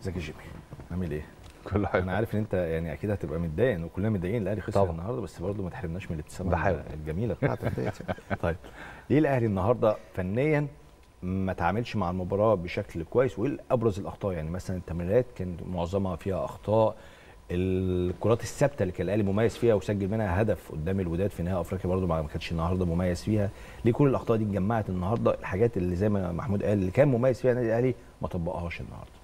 ازيك يا جيمي عامل ايه؟ كل حاجه انا عارف ان انت يعني اكيد هتبقى متضايق ان كلنا متضايقين الاهلي خسر النهارده بس برضه ما تحرمناش من الابتسامه الجميله بتاعتك يعني. طيب ليه الاهلي النهارده فنيا ما تعاملش مع المباراه بشكل كويس وايه ابرز الاخطاء يعني مثلا التمريرات كان معظمها فيها اخطاء الكرات الثابته اللي كان الاهلي مميز فيها وسجل منها هدف قدام الوداد في نهائي افريقيا برضه ما كانش النهارده مميز فيها ليه كل الاخطاء دي اتجمعت النهارده الحاجات اللي زي ما محمود قال اللي كان مميز فيها النادي الاهلي ما طبقهاش النهارده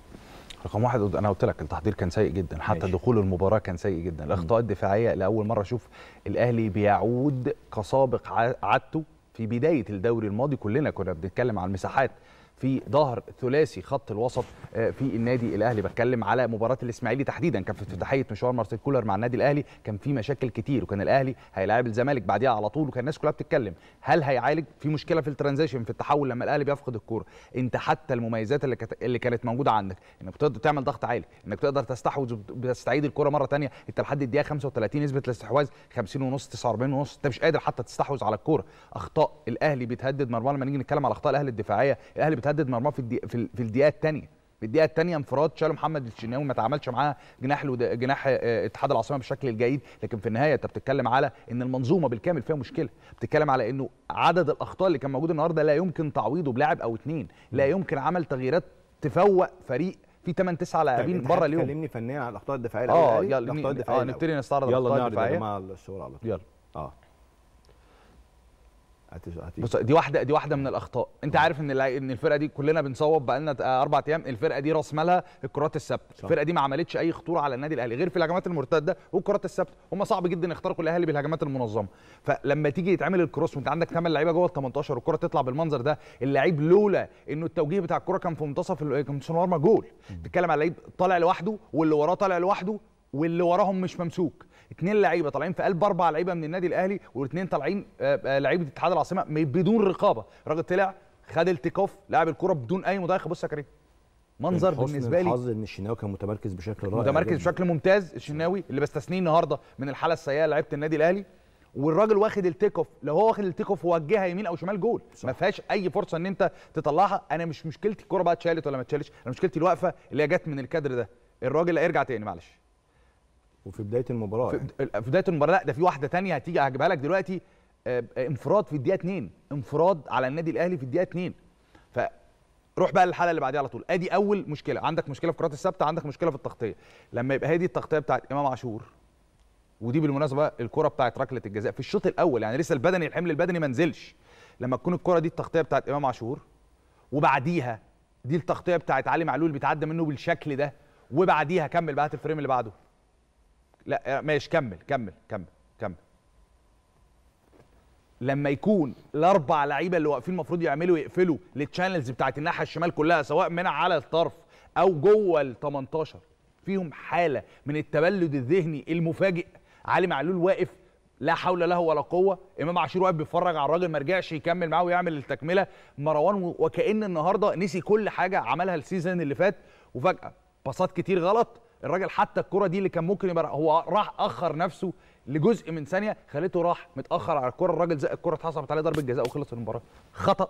رقم واحد انا قلت لك التحضير كان سيء جدا حتى ماشي. دخول المباراه كان سيء جدا الاخطاء الدفاعيه لاول مره اشوف الاهلي بيعود كسابق عادته في بدايه الدوري الماضي كلنا كنا بنتكلم عن المساحات في ظهر ثلاثي خط الوسط آه، في النادي الاهلي بتكلم على مباراه الاسماعيلي تحديدا كان في افتتاحيه مشوار مارسيل كولر مع النادي الاهلي كان في مشاكل كتير وكان الاهلي هيلاعب الزمالك بعديها على طول وكان الناس كلها بتتكلم هل هيعالج في مشكله في الترانزيشن في التحول لما الاهلي بيفقد الكوره انت حتى المميزات اللي, اللي كانت موجوده عندك انك تقدر تعمل ضغط عالي انك تقدر تستحوذ وتستعيد الكوره مره ثانيه انت لحد الدقيقه 35 نسبه الاستحواذ 50 ونص 49 ونص انت مش قادر حتى تستحوذ على الكوره اخطاء الاهلي بتهدد مرمى لما نيجي نتكلم على اخطاء الاهلي الدفاعيه الاهلي هتهدد مرماه في الدي... في الدقيقه الثانيه في الدقيقه الثانيه انفراد شال محمد الشناوي ما تعاملش معاه جناح لود... جناح آه، اتحاد العاصمه بالشكل الجيد لكن في النهايه انت بتتكلم على ان المنظومه بالكامل فيها مشكله بتتكلم على انه عدد الاخطاء اللي كان موجود النهارده لا يمكن تعويضه بلاعب او اثنين لا يمكن عمل تغييرات تفوق فريق في 8 9 لاعبين طيب، بره اليوم كلمني فنيا على الاخطاء الدفاعيه اه يلا الاخطاء آه، الدفاعيه اه نبتدي نستعرض الاخطاء الدفاعيه يلا نعرض يا جماعه على طول يلا اه هتيجي بص دي واحده دي واحده من الاخطاء انت آه. عارف ان ان الفرقه دي كلنا بنصوب بقالنا آه، اربع ايام الفرقه دي راس مالها الكرات الثابته الفرقه دي ما عملتش اي خطوره على النادي الاهلي غير في الهجمات المرتده والكرات الثابته هم صعب جدا يخترقوا الاهلي بالهجمات المنظمه فلما تيجي يتعمل الكروس وانت عندك ثمان لعيبه جوه ال 18 والكره تطلع بالمنظر ده اللعيب لولا انه التوجيه بتاع الكره كان في منتصف كان في المرمى جول بتتكلم على لعيب طالع لوحده واللي وراه طالع لوحده واللي وراهم مش ممسوك اثنين لعيبه طالعين في قلب اربع لعيبه من النادي الاهلي والاثنين طالعين آه، آه، لعيبه اتحاد العاصمه بدون رقابه الراجل طلع خد التيك لاعب الكره بدون اي مضايقه بص يا كريم منظر بالنسبه لي حظ ان الشناوي كان متمركز بشكل رائع متمركز بشكل ممتاز الشناوي اللي بستثنيه النهارده من الحاله السيئه لعيبه النادي الاهلي والراجل واخد التيك اوف لو هو واخد التيك اوف ووجهها يمين او شمال جول ما فيهاش اي فرصه ان انت تطلعها انا مش مشكلتي الكره بقى اتشالت ولا ما اتشالتش انا مشكلتي الوقفه اللي جت من الكادر ده الراجل هيرجع تاني معلش وفي بدايه المباراه في, يعني. بدايه المباراه لا ده في واحده ثانيه هتيجي هجيبها لك دلوقتي آه، انفراد في الدقيقه 2 انفراد على النادي الاهلي في الدقيقه 2 روح بقى للحلقه اللي بعديها على طول ادي اول مشكله عندك مشكله في الكرات الثابته عندك مشكله في التغطيه لما يبقى هي دي التغطيه بتاعت امام عاشور ودي بالمناسبه الكره بتاعت ركله الجزاء في الشوط الاول يعني لسه البدني الحمل البدني ما نزلش لما تكون الكره دي التغطيه بتاعت امام عاشور وبعديها دي التغطيه بتاعت علي معلول بيتعدى منه بالشكل ده وبعديها كمل بقى الفريم اللي بعده لا آه، ماشي كمل كمل كمل كمل لما يكون الاربع لعيبه اللي واقفين المفروض يعملوا يقفلوا للتشانلز بتاعت الناحيه الشمال كلها سواء من على الطرف او جوه ال 18 فيهم حاله من التبلد الذهني المفاجئ علي معلول واقف لا حول له ولا قوه امام عاشور واقف بيتفرج على الراجل ما رجعش يكمل معاه ويعمل التكمله مروان وكان النهارده نسي كل حاجه عملها السيزون اللي فات وفجاه باصات كتير غلط الراجل حتى الكره دي اللي كان ممكن يبقى هو راح اخر نفسه لجزء من ثانيه خليته راح متاخر على الكره الراجل زق الكره اتحسبت عليه ضربه جزاء وخلص المباراه خطا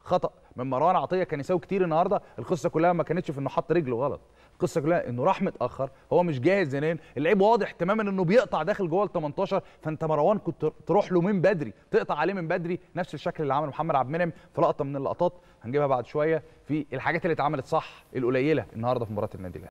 خطا من مروان عطيه كان يساوي كتير النهارده القصه كلها ما كانتش في انه حط رجله غلط القصه كلها انه راح متاخر هو مش جاهز ذهنيا اللعيب واضح تماما انه بيقطع داخل جوه ال 18 فانت مروان كنت تروح له من بدري تقطع عليه من بدري نفس الشكل اللي عمله محمد عبد المنعم في لقطه من اللقطات هنجيبها بعد شويه في الحاجات اللي اتعملت صح القليله النهارده في مباراه النادي